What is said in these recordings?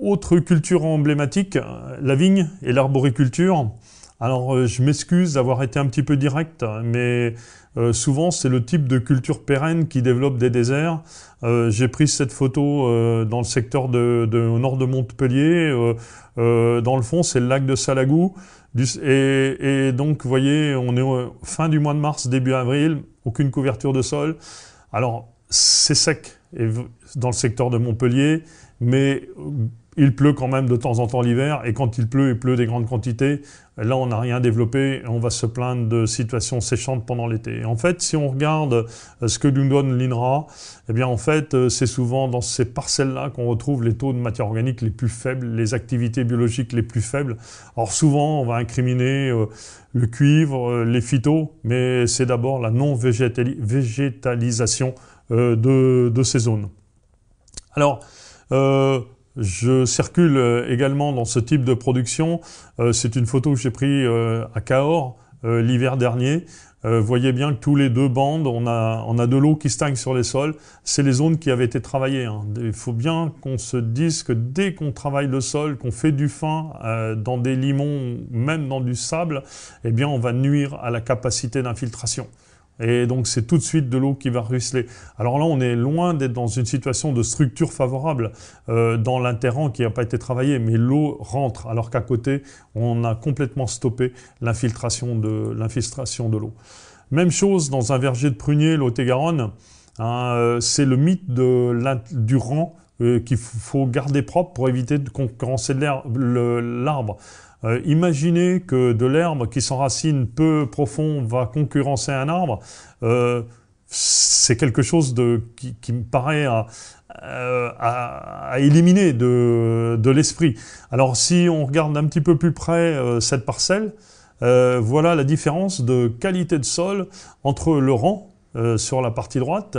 Autre culture emblématique, euh, la vigne et l'arboriculture. Alors euh, je m'excuse d'avoir été un petit peu direct, mais euh, souvent c'est le type de culture pérenne qui développe des déserts. J'ai pris cette photo dans le secteur de, au nord de Montpellier. dans le fond c'est le lac de Salagou. et, donc vous voyez, on est au, fin du mois de mars, début avril, aucune couverture de sol. Alors c'est sec dans le secteur de Montpellier, mais il pleut quand même de temps en temps l'hiver, et quand il pleut, il pleut des grandes quantités. Là, on n'a rien développé, on va se plaindre de situations séchantes pendant l'été. En fait, si on regarde euh, ce que nous donne l'INRA, eh bien, en fait, euh, c'est souvent dans ces parcelles-là qu'on retrouve les taux de matière organique les plus faibles, les activités biologiques les plus faibles. Alors souvent, on va incriminer euh, le cuivre, les phytos, mais c'est d'abord la non-végétalisation de, ces zones. Alors, je circule euh, également dans ce type de production. Euh, c'est une photo que j'ai prise euh, à Cahors l'hiver dernier. voyez bien que tous les deux bandes, on a, de l'eau qui stagne sur les sols. C'est les zones qui avaient été travaillées. Hein. Il faut bien qu'on se dise que dès qu'on travaille le sol, qu'on fait du fin dans des limons, même dans du sable, eh bien, on va nuire à la capacité d'infiltration. Et donc c'est tout de suite de l'eau qui va ruisseler. Alors là, on est loin d'être dans une situation de structure favorable euh, dans l'interrang qui n'a pas été travaillé, mais l'eau rentre, alors qu'à côté, on a complètement stoppé l'infiltration de l'infiltration de l'eau. Même chose dans un verger de prunier, lot garonne hein, euh, c'est le mythe de du rang euh, qu'il faut garder propre pour éviter de concurrencer l'arbre. Euh, imaginez que de l'herbe qui s'enracine peu profond va concurrencer un arbre, euh, c'est quelque chose qui, me paraît à, éliminer de, l'esprit. Alors si on regarde un petit peu plus près euh, cette parcelle, voilà la différence de qualité de sol entre le rang sur la partie droite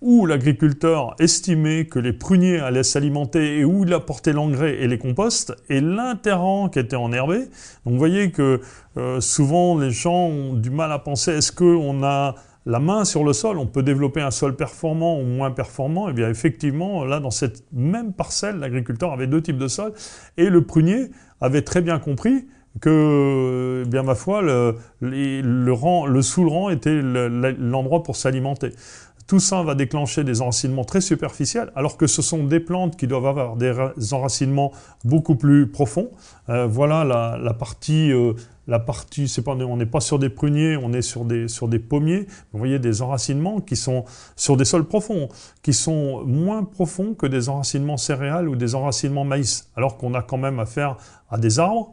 où l'agriculteur estimait que les pruniers allaient s'alimenter et où il apportait l'engrais et les composts, et l'interran qui était enherbé. Donc vous voyez que euh, souvent les gens ont du mal à penser est-ce qu'on a la main sur le sol, on peut développer un sol performant ou moins performant. Et eh bien effectivement, là, dans cette même parcelle, l'agriculteur avait deux types de sols. Et le prunier avait très bien compris que, euh, eh bien ma foi, le, le, rang, le sous était l'endroit pour s'alimenter. Tout ça va déclencher des enracinements très superficiels, alors que ce sont des plantes qui doivent avoir des enracinements beaucoup plus profonds. Euh, voilà la, partie... Euh, la partie, c'est pas, on n'est pas sur des pruniers, on est sur des, sur des pommiers. Vous voyez des enracinements qui sont sur des sols profonds, qui sont moins profonds que des enracinements céréales ou des enracinements maïs, alors qu'on a quand même affaire à des arbres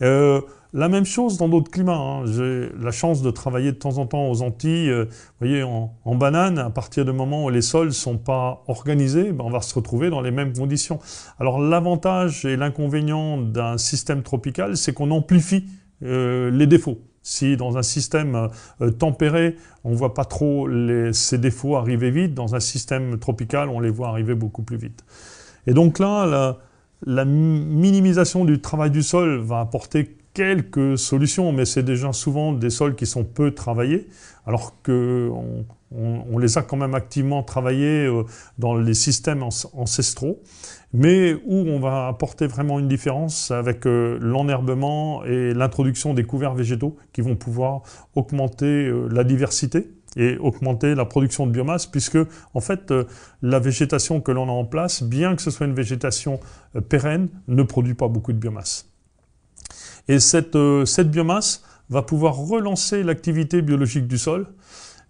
euh, la même chose dans d'autres climats. Hein. J'ai la chance de travailler de temps en temps aux Antilles, euh, vous voyez, en, banane, à partir du moment où les sols ne sont pas organisés, ben, on va se retrouver dans les mêmes conditions. Alors l'avantage et l'inconvénient d'un système tropical, c'est qu'on amplifie euh, les défauts. Si dans un système tempéré, on ne voit pas trop ces défauts arriver vite, dans un système tropical, on les voit arriver beaucoup plus vite. Et donc là, la minimisation du travail du sol va apporter quelques solutions, mais c'est déjà souvent des sols qui sont peu travaillés, alors qu'on on, les a quand même activement travaillés euh, dans les systèmes ancestraux, mais où on va apporter vraiment une différence avec euh, l'enherbement et l'introduction des couverts végétaux qui vont pouvoir augmenter euh, la diversité et augmenter la production de biomasse, puisque en fait euh, la végétation que l'on a en place, bien que ce soit une végétation euh, pérenne, ne produit pas beaucoup de biomasse. Et cette, euh, cette biomasse va pouvoir relancer l'activité biologique du sol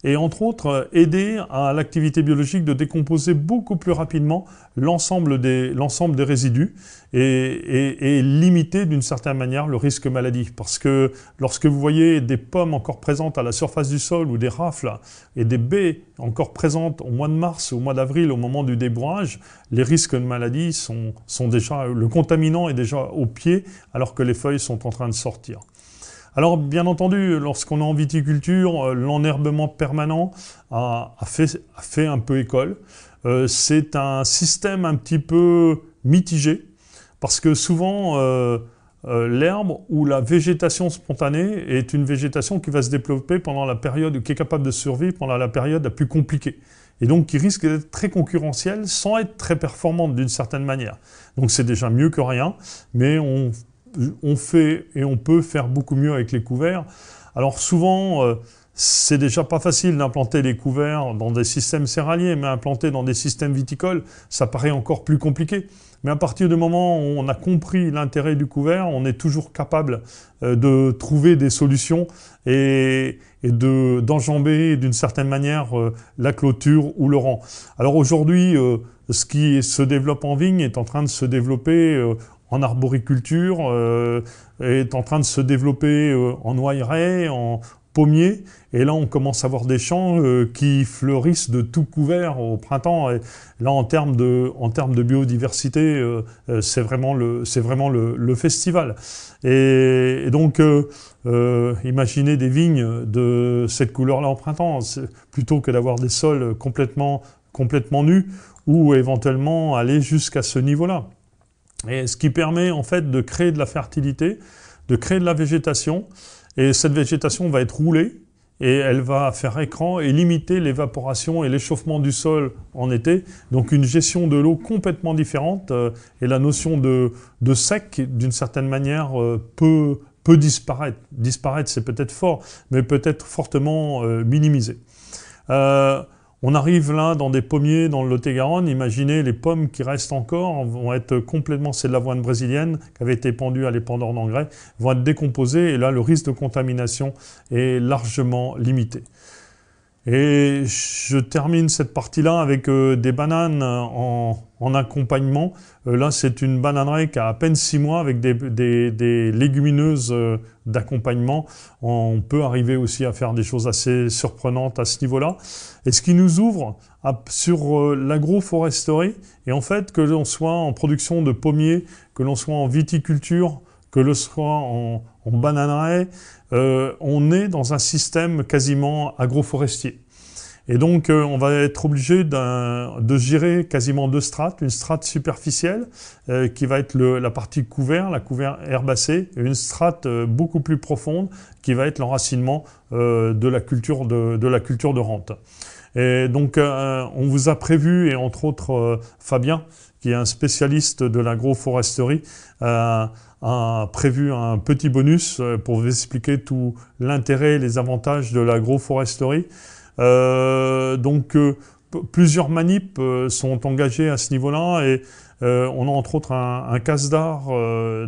et entre autres euh, aider à l'activité biologique de décomposer beaucoup plus rapidement l'ensemble des, des, résidus et, limiter d'une certaine manière le risque maladie. Parce que lorsque vous voyez des pommes encore présentes à la surface du sol ou des rafles et des baies encore présentes au mois de mars, au mois d'avril, au moment du débrouillage les risques de maladie sont, sont déjà, le contaminant est déjà au pied alors que les feuilles sont en train de sortir. Alors, bien entendu, lorsqu'on est en viticulture, euh, l'enherbement permanent a, fait, un peu école. Euh, c'est un système un petit peu mitigé, parce que souvent, euh, l'herbe ou la végétation spontanée est une végétation qui va se développer pendant la période, qui est capable de survivre pendant la période la plus compliquée. Et donc qui risque d'être très concurrentielle sans être très performante d'une certaine manière. Donc c'est déjà mieux que rien, mais on on fait et on peut faire beaucoup mieux avec les couverts. Alors souvent, euh, c'est déjà pas facile d'implanter les couverts dans des systèmes céréaliers, mais implanter dans des systèmes viticoles, ça paraît encore plus compliqué. Mais à partir du moment où on a compris l'intérêt du couvert, on est toujours capable euh, de trouver des solutions et, de, d'enjamber d'une certaine manière euh, la clôture ou le rang. Alors aujourd'hui, ce qui se développe en vigne est en train de se développer en arboriculture, euh, est en train de se développer euh, en noyeret, en pommier. Et là, on commence à voir des champs euh, qui fleurissent de tout couvert au printemps. Et là, en termes de, en termes de biodiversité, c'est vraiment le, festival. Et, donc, imaginez des vignes de cette couleur-là en printemps, plutôt que d'avoir des sols complètement nus ou éventuellement aller jusqu'à ce niveau-là. Et ce qui permet en fait de créer de la fertilité, de créer de la végétation. Et cette végétation va être roulée et elle va faire écran et limiter l'évaporation et l'échauffement du sol en été. Donc une gestion de l'eau complètement différente euh, et la notion de, de sec, d'une certaine manière, euh, peut, peut disparaître. Disparaître, c'est peut-être fort, mais peut-être fortement euh, minimisé. Euh, on arrive là dans des pommiers dans le Lot-et-Garonne. Imaginez les pommes qui restent encore vont être complètement, c'est de l'avoine brésilienne qui avait été pendue à l'épandeur d'engrais, vont être décomposées et là le risque de contamination est largement limité. Et je termine cette partie-là avec euh, des bananes en, accompagnement. Euh, là, c'est une bananerie qui a à peine 6 mois avec des, légumineuses euh, d'accompagnement. On peut arriver aussi à faire des choses assez surprenantes à ce niveau-là. Et ce qui nous ouvre sur l'agroforesterie, et en fait, que l'on soit en production de pommiers, que l'on soit en viticulture, que l'on soit en, on bananerait, euh, on est dans un système quasiment agroforestier. Et donc, euh, on va être obligé de gérer quasiment deux strates. Une strate superficielle, euh, qui va être la partie couvert, la couvert herbacée, et une strate beaucoup plus profonde, qui va être l'enracinement de, la culture de, de la culture de rente. Et donc, on vous a prévu, et entre autres Fabien, qui est un spécialiste de l'agroforesterie, a prévu un petit bonus euh, pour vous expliquer tout l'intérêt et les avantages de l'agroforesterie. Euh, donc euh, plusieurs manips sont engagées à ce niveau-là et on a entre autres un, casse d'art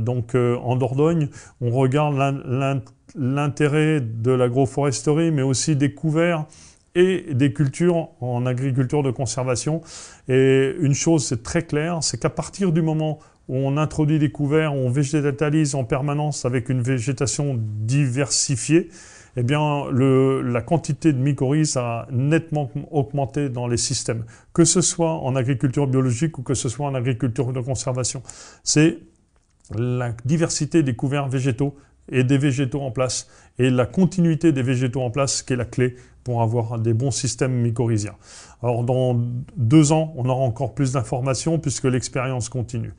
donc en Dordogne. On regarde l'intérêt de l'agroforesterie, mais aussi des couverts et des cultures en agriculture de conservation. Et une chose, c'est très clair, c'est qu'à partir du moment on introduit des couverts, on végétalise en permanence avec une végétation diversifiée, eh bien, la quantité de mycorhizes a nettement augmenté dans les systèmes, que ce soit en agriculture biologique ou que ce soit en agriculture de conservation. C'est la diversité des couverts végétaux et des végétaux en place et la continuité des végétaux en place qui est la clé pour avoir des bons systèmes mycorhiziens. Alors dans deux ans, on aura encore plus d'informations puisque l'expérience continue.